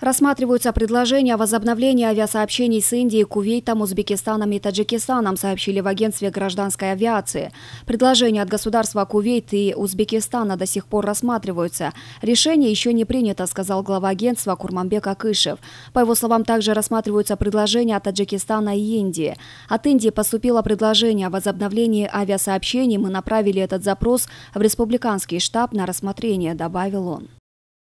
Рассматриваются предложения о возобновлении авиасообщений с Индией, Кувейтом, Узбекистаном и Таджикистаном, сообщили в агентстве гражданской авиации. Предложения от государства Кувейт и Узбекистана до сих пор рассматриваются. Решение еще не принято, сказал глава агентства Курманбек Акышев. По его словам, также рассматриваются предложения от Таджикистана и Индии. От Индии поступило предложение о возобновлении авиасообщений. Мы направили этот запрос в республиканский штаб на рассмотрение, добавил он.